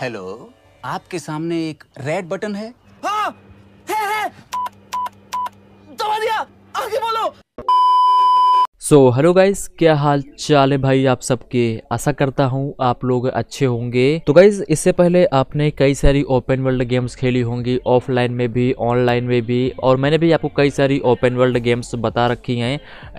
hello आपके सामने एक रेड बटन है हाँ है है दबा दिया आगे बोलो सो हेलो गाइज क्या हाल चाल है भाई आप सबके आशा करता हूँ आप लोग अच्छे होंगे तो गाइज इससे पहले आपने कई सारी ओपन वर्ल्ड गेम्स खेली होंगी ऑफलाइन में भी ऑनलाइन में भी और मैंने भी आपको कई सारी ओपन वर्ल्ड गेम्स बता रखी हैं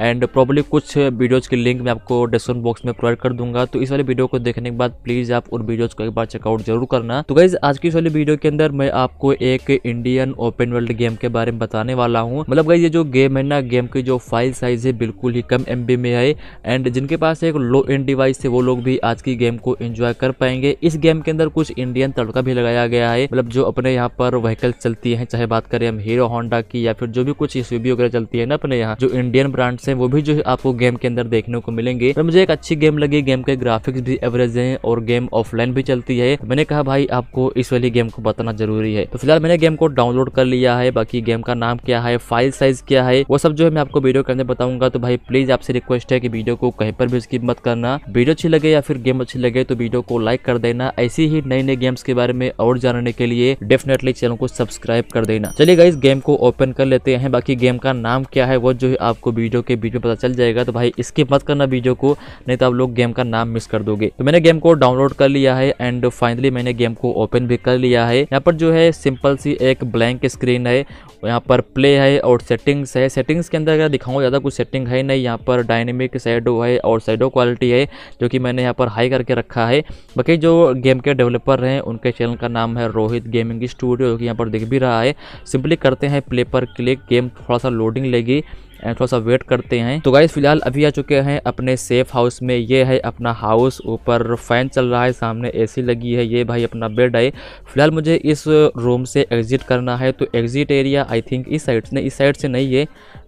एंड प्रॉब्ली कुछ वीडियोज़ की लिंक मैं आपको डिस्क्रिप्शन बॉक्स में प्रोवाइड कर दूंगा तो इस वाली वीडियो को देखने के बाद प्लीज़ आप उन वीडियोज़ को एक बार चेकआउट जरूर करना तो गाइज आज की इस वाली वीडियो के अंदर मैं आपको एक इंडियन ओपन वर्ल्ड गेम के बारे में बताने वाला हूँ मतलब गाइज ये जो गेम है ना गेम की जो फाइल साइज है बिल्कुल ही कम एम में है एंड जिनके पास एक लो एंड डिवाइस है वो लोग भी आज की गेम को एंजॉय कर पाएंगे इस गेम के अंदर कुछ इंडियन तड़का भी लगाया गया है मतलब जो अपने यहाँ पर व्हीकल चलती है चाहे बात करें हम हीरो होंडा की या फिर जो भी कुछ वगैरह चलती है ना अपने यहाँ जो इंडियन ब्रांड्स है वो भी जो आपको गेम के अंदर देखने को मिलेंगे मुझे एक अच्छी गेम लगी गेम के ग्राफिक्स भी एवरेज है और गेम ऑफलाइन भी चलती है मैंने कहा भाई आपको इस वाली गेम को बताना जरूरी है तो फिलहाल मैंने गेम को डाउनलोड कर लिया है बाकी गेम का नाम क्या है फाइल साइज क्या है वो सब जो है मैं आपको वीडियो के अंदर बताऊंगा तो भाई प्लीज प्लीज आपसे रिक्वेस्ट है कि वीडियो को कहीं पर भी स्किप मत करना वीडियो अच्छी लगे या फिर गेम अच्छी लगे तो वीडियो को लाइक कर देना ऐसी ही नई नई गेम्स के बारे में और जानने के लिए डेफिनेटली चैनल को सब्सक्राइब कर देना चलिए गाइस गेम को ओपन कर लेते हैं बाकी गेम का नाम क्या है वो जो है आपको वीडियो के बीच में पता चल जाएगा तो भाई स्किप मत करना वीडियो को नहीं तो आप लोग गेम का नाम मिस कर दोगे तो मैंने गेम को डाउनलोड कर लिया है एंड फाइनली मैंने गेम को ओपन भी कर लिया है यहाँ पर जो है सिंपल सी एक ब्लैंक स्क्रीन है यहाँ पर प्ले है और सेटिंग्स है सेटिंग्स के अंदर अगर दिखाऊंगा ज़्यादा कुछ सेटिंग है नहीं यहाँ पर डायनेमिक शेडो है और शेडो क्वालिटी है जो कि मैंने यहाँ पर हाई करके रखा है बाकी जो गेम के डेवलपर हैं उनके चैनल का नाम है रोहित गेमिंग स्टूडियो जो कि यहाँ पर दिख भी रहा है सिंपली करते हैं प्ले पर क्लिक गेम थोड़ा सा लोडिंग लेगी एंड थोड़ा सा वेट करते हैं तो गाइज फिलहाल अभी आ चुके हैं अपने सेफ हाउस में ये है अपना हाउस ऊपर फैन चल रहा है सामने एसी लगी है ये भाई अपना बेड है फिलहाल मुझे इस रूम से एग्जिट करना है तो एग्जिट एरिया आई थिंक इस साइड से नहीं इस साइड से नहीं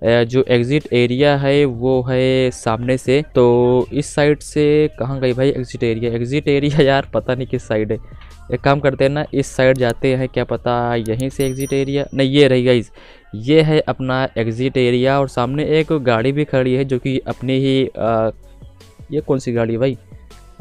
है जो एग्जिट एरिया है वो है सामने से तो इस साइड से कहाँ गई भाई एग्जिट एरिया एग्जिट एरिया यार पता नहीं किस साइड है एक काम करते हैं ना इस साइड जाते हैं क्या पता यहीं से एग्जिट एरिया नहीं ये रही गाइज ये है अपना एग्जिट एरिया और सामने एक गाड़ी भी खड़ी है जो कि अपनी ही आ, ये कौन सी गाड़ी है भाई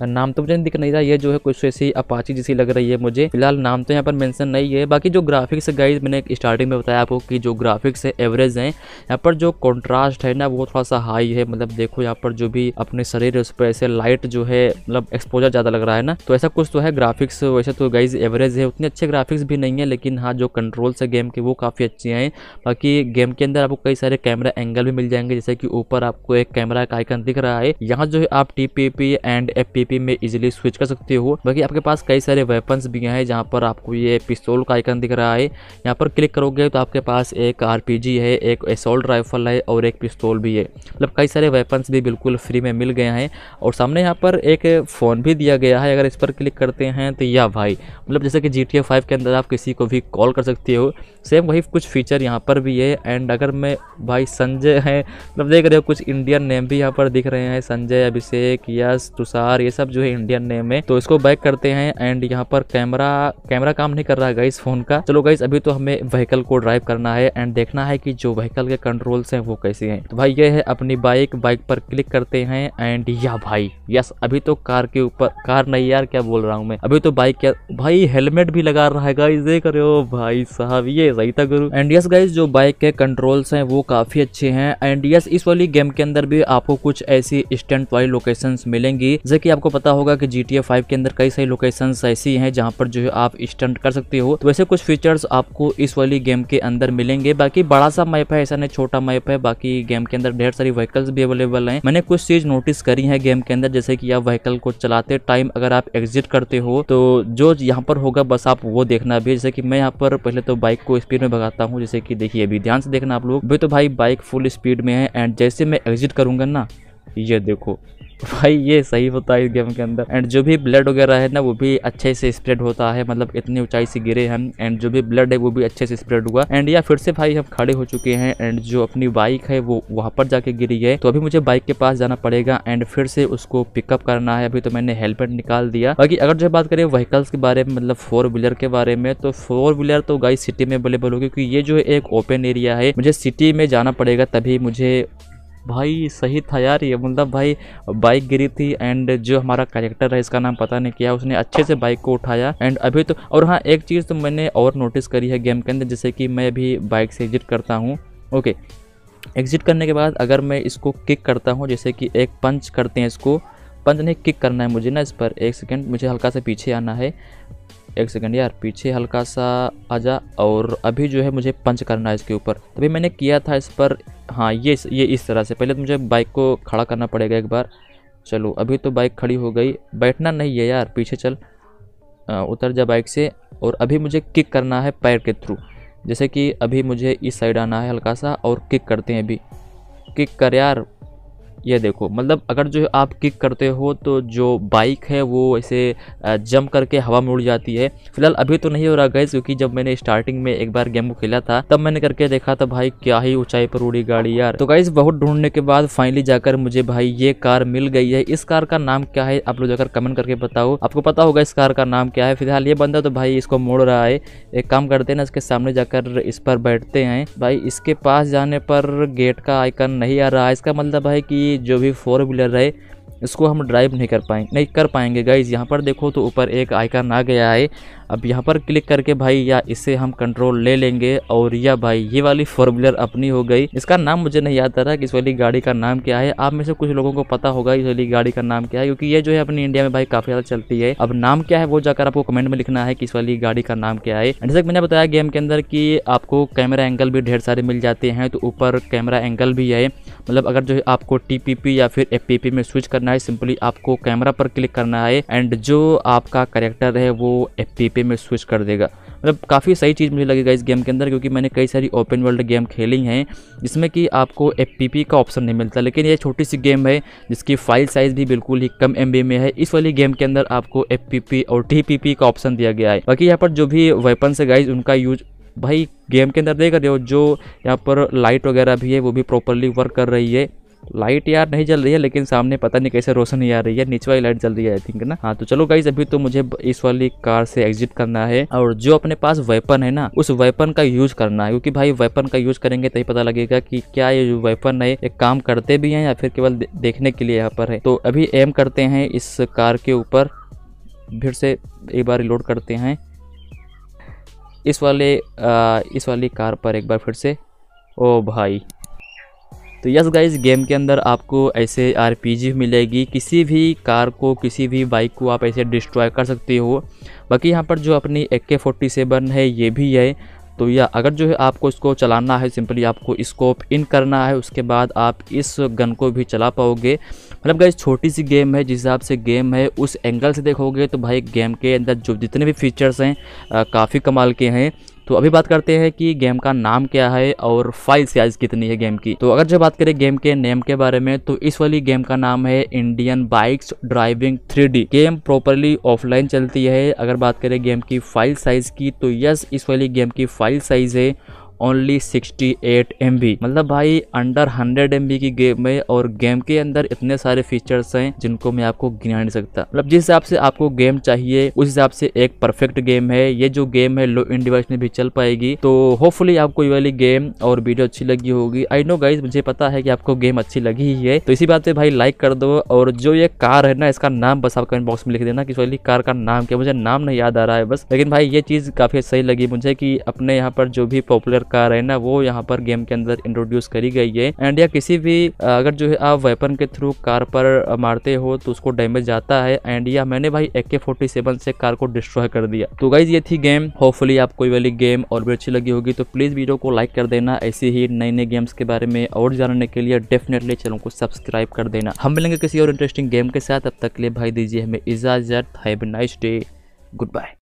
नाम तो मुझे दिख नहीं रहा ये जो है कुछ ऐसी अपाची जैसी लग रही है मुझे फिलहाल नाम तो यहाँ पर मेंशन नहीं है बाकी जो ग्राफिक्स है गाइज मैंने स्टार्टिंग में बताया आपको कि जो ग्राफिक्स है एवरेज हैं यहाँ पर जो कॉन्ट्रास्ट है ना वो थोड़ा सा हाई है मतलब देखो यहाँ पर जो भी अपने शरीर है उस पर ऐसे लाइट जो है मतलब एक्सपोजर ज़्यादा लग रहा है ना तो ऐसा कुछ तो है ग्राफिक्स वैसे तो गाइज एवरेज है उतने अच्छे ग्राफिक्स भी नहीं है लेकिन हाँ जो कंट्रोल्स है गेम के वो काफ़ी अच्छे हैं बाकी गेम के अंदर आपको कई सारे कैमरा एंगल भी मिल जाएंगे जैसे कि ऊपर आपको एक कैमरा का आइकन दिख रहा है यहाँ जो है आप टी एंड एफ वीपी में इजिली स्विच कर सकते हो बाकी आपके पास कई सारे वेपन्स भी हैं जहाँ पर आपको ये पिस्तौल का आइकन दिख रहा है यहाँ पर क्लिक करोगे तो आपके पास एक आर है एक असोल्ट राइफल है और एक पिस्तौल भी है मतलब कई सारे वेपन्स भी बिल्कुल फ्री में मिल गए हैं और सामने यहाँ पर एक फ़ोन भी दिया गया है अगर इस पर क्लिक करते हैं तो या भाई मतलब जैसे कि जी टी के अंदर आप किसी को भी कॉल कर सकते हो सेम वही कुछ फीचर यहाँ पर भी है एंड अगर मैं भाई संजय हैं मतलब देख रहे हो कुछ इंडियन नेम भी यहाँ पर दिख रहे हैं संजय अभिषेक यश तुषार ये सब जो है इंडियन नेम है तो इसको बैक करते हैं एंड यहाँ पर कैमरा कैमरा काम नहीं कर रहा है इस फोन का चलो गाइस अभी तो हमें व्हीकल को ड्राइव करना है एंड देखना है कि जो व्हीकल के कंट्रोल्स हैं वो कैसे हैं तो भाई ये है अपनी बाइक बाइक पर क्लिक करते हैं एंड या भाई यस अभी तो कार के ऊपर कार नहीं यार क्या बोल रहा हूँ मैं अभी तो बाइक क्या भाई हेलमेट भी लगा रहा है गाइस देख रहे हो भाई साहब ये रईता गुरु एंड यस गाइस जो बाइक के कंट्रोल्स हैं वो काफी अच्छे हैं एंड यस इस वाली गेम के अंदर भी आपको कुछ ऐसी स्टेंट वाली लोकेशंस मिलेंगी जैसे कि आपको आपको पता होगा कि GTA 5 के अंदर कई सारी लोकेशन ऐसी हैं जहां पर जो है आप स्टंट कर सकते हो तो वैसे कुछ फीचर्स आपको इस वाली गेम के अंदर मिलेंगे बाकी बड़ा सा मैप है ऐसा नहीं छोटा मैप है बाकी गेम के अंदर ढेर सारी व्हीकल्स भी अवेलेबल हैं मैंने कुछ चीज नोटिस करी है गेम के अंदर जैसे कि आप व्हीकल को चलाते टाइम अगर आप एग्जिट करते हो तो जो यहाँ पर होगा बस आप वो देखना भी जैसे कि मैं यहाँ पर पहले तो बाइक को स्पीड में भगाता हूँ जैसे कि देखिए अभी ध्यान से देखना आप लोग भाई तो भाई बाइक फुल स्पीड में है एंड जैसे मैं एग्जिट करूंगा ना ये देखो भाई ये सही होता है इस गेम के अंदर एंड जो भी ब्लड वगैरह है ना वो भी अच्छे से स्प्रेड होता है मतलब इतनी ऊंचाई से गिरे हम एंड जो भी ब्लड है वो भी अच्छे से स्प्रेड हुआ एंड या फिर से भाई हम खड़े हो चुके हैं एंड जो अपनी बाइक है वो वहाँ पर जाके गिरी है तो अभी मुझे बाइक के पास जाना पड़ेगा एंड फिर से उसको पिकअप करना है अभी तो मैंने हेलमेट निकाल दिया बाकी अगर जो बात करें व्हीकल्स के बारे में मतलब फोर व्हीलर के बारे में तो फोर व्हीलर तो गाई सिटी में अवेलेबल होगी क्योंकि ये जो है एक ओपन एरिया है मुझे सिटी में जाना पड़ेगा तभी मुझे भाई सही था यार ये मतलब भाई बाइक गिरी थी एंड जो हमारा कैरेक्टर है इसका नाम पता नहीं किया उसने अच्छे से बाइक को उठाया एंड अभी तो और हाँ एक चीज़ तो मैंने और नोटिस करी है गेम के अंदर जैसे कि मैं भी बाइक से एग्जिट करता हूँ ओके एग्जिट करने के बाद अगर मैं इसको किक करता हूँ जैसे कि एक पंच करते हैं इसको पंच नहीं किक करना है मुझे ना इस पर एक सेकेंड मुझे हल्का सा पीछे आना है एक सेकंड यार पीछे हल्का सा आ जा और अभी जो है मुझे पंच करना है इसके ऊपर तभी मैंने किया था इस पर हाँ ये ये इस तरह से पहले तो मुझे बाइक को खड़ा करना पड़ेगा एक बार चलो अभी तो बाइक खड़ी हो गई बैठना नहीं है यार पीछे चल आ, उतर जा बाइक से और अभी मुझे किक करना है पैर के थ्रू जैसे कि अभी मुझे इस साइड आना है हल्का सा और किक करते हैं अभी किक कर यार ये देखो मतलब अगर जो आप किक करते हो तो जो बाइक है वो ऐसे जम करके हवा में उड़ जाती है फिलहाल अभी तो नहीं हो रहा गैस क्योंकि जब मैंने स्टार्टिंग में एक बार गेम को खेला था तब मैंने करके देखा था भाई क्या ही ऊंचाई पर उड़ी गाड़ी यार तो गाइज बहुत ढूंढने के बाद फाइनली जाकर मुझे भाई ये कार मिल गई है इस कार का नाम क्या है आप लोग जाकर कमेंट करके बताओ आपको पता होगा इस कार का नाम क्या है फिलहाल ये बंदा तो भाई इसको मोड़ रहा है एक काम करते हैं ना इसके सामने जाकर इस पर बैठते हैं भाई इसके पास जाने पर गेट का आइकन नहीं आ रहा है इसका मतलब है कि जो भी फोर व्हीलर है इसको हम ड्राइव नहीं कर पाएंगे नहीं कर पाएंगे गाइज यहाँ पर देखो तो ऊपर एक आइकन आ गया है अब यहाँ पर क्लिक करके भाई या इसे हम कंट्रोल ले लेंगे और या भाई ये वाली फोर व्हीलर अपनी हो गई इसका नाम मुझे नहीं याद आ रहा कि इस वाली गाड़ी का नाम क्या है आप में से कुछ लोगों को पता होगा इस वाली गाड़ी का नाम क्या है क्योंकि ये जो है अपनी इंडिया में भाई काफी ज्यादा चलती है अब नाम क्या है वो जाकर आपको कमेंट में लिखना है कि इस वाली गाड़ी का नाम क्या है जैसे मैंने बताया गेम के अंदर की आपको कैमरा एंगल भी ढेर सारे मिल जाते हैं तो ऊपर कैमरा एंगल भी है मतलब अगर जो है आपको टीपीपी या फिर एपीपी में स्विच करना है सिंपली आपको कैमरा पर क्लिक करना है एंड जो आपका करेक्टर है वो एपीपी पे में स्विच कर देगा मतलब काफ़ी सही चीज़ मुझे लगेगा इस गेम के अंदर क्योंकि मैंने कई सारी ओपन वर्ल्ड गेम खेली हैं जिसमें कि आपको एफ का ऑप्शन नहीं मिलता लेकिन ये छोटी सी गेम है जिसकी फाइल साइज़ भी बिल्कुल ही कम एम में है इस वाली गेम के अंदर आपको एफ और टी का ऑप्शन दिया गया है बाकी यहाँ पर जो भी वेपन है गाइज उनका यूज भाई गेम के अंदर देख रहे हो जो यहाँ पर लाइट वगैरह भी है वो भी प्रॉपरली वर्क कर रही है लाइट यार नहीं जल रही है लेकिन सामने पता नहीं कैसे रोशनी आ रही है नीचे वाली लाइट जल रही है आई थिंक ना हाँ तो चलो गाइज अभी तो मुझे इस वाली कार से एग्जिट करना है और जो अपने पास वेपन है ना उस वेपन का यूज करना है क्योंकि भाई वेपन का यूज करेंगे तभी पता लगेगा कि क्या ये वेपन है ये काम करते भी हैं या फिर केवल देखने के लिए यहाँ पर है तो अभी एम करते हैं इस कार के ऊपर फिर से एक बार रिलोड करते हैं इस वाले आ, इस वाली कार पर एक बार फिर से ओ भाई तो यस गाइस गेम के अंदर आपको ऐसे आरपीजी मिलेगी किसी भी कार को किसी भी बाइक को आप ऐसे डिस्ट्रॉय कर सकते हो बाकी यहाँ पर जो अपनी ए के फोर्टी सेवन है ये भी है तो या अगर जो है आपको इसको चलाना है सिंपली आपको स्कोप इन करना है उसके बाद आप इस गन को भी चला पाओगे मतलब गाइज छोटी सी गेम है जिस हिसाब से गेम है उस एंगल से देखोगे तो भाई गेम के अंदर जो जितने भी फीचर्स हैं काफ़ी कमाल के हैं तो अभी बात करते हैं कि गेम का नाम क्या है और फाइल साइज कितनी है गेम की तो अगर जब बात करें गेम के नेम के बारे में तो इस वाली गेम का नाम है Indian bikes driving three game properly offline चलती है अगर बात करें गेम की फाइल साइज की तो यस इस वाली गेम की फाइल साइज है ओनली 68 एम मतलब भाई अंडर 100 एम की गेम है और गेम के अंदर इतने सारे फीचर्स हैं जिनको मैं आपको गिना नहीं सकता मतलब जिस हिसाब से आपको गेम चाहिए उस हिसाब से एक परफेक्ट गेम है ये जो गेम है लो इन डिवाइस में भी चल पाएगी तो होपफुली आपको ये वाली गेम और वीडियो अच्छी लगी होगी आई नो गाइज मुझे पता है कि आपको गेम अच्छी लगी ही है तो इसी बात पे भाई लाइक कर दो और जो ये कार है ना इसका नाम बस आप कमेंट बॉक्स में लिख देना किस वाली कार का नाम क्या मुझे नाम नहीं याद आ रहा है बस लेकिन भाई ये चीज़ काफ़ी सही लगी मुझे कि अपने यहाँ पर जो भी पॉपुलर कार है ना वो यहाँ पर गेम के अंदर इंट्रोड्यूस करी गई है एंड या किसी भी अगर जो है आप वेपन के थ्रू कार पर मारते हो तो उसको डैमेज जाता है एंड या मैंने भाई ए के फोर्टी सेवन से कार को डिस्ट्रॉय कर दिया तो गाइज ये थी गेम होपफुली आपको ये वाली गेम और भी अच्छी लगी होगी तो प्लीज़ वीडियो को लाइक कर देना ऐसी ही नई नई गेम्स के बारे में और जानने के लिए डेफिनेटली चैनल को सब्सक्राइब कर देना हम मिलेंगे किसी और इंटरेस्टिंग गेम के साथ अब तक के लिए भाई दीजिए हमें इजाजत have nice day good bye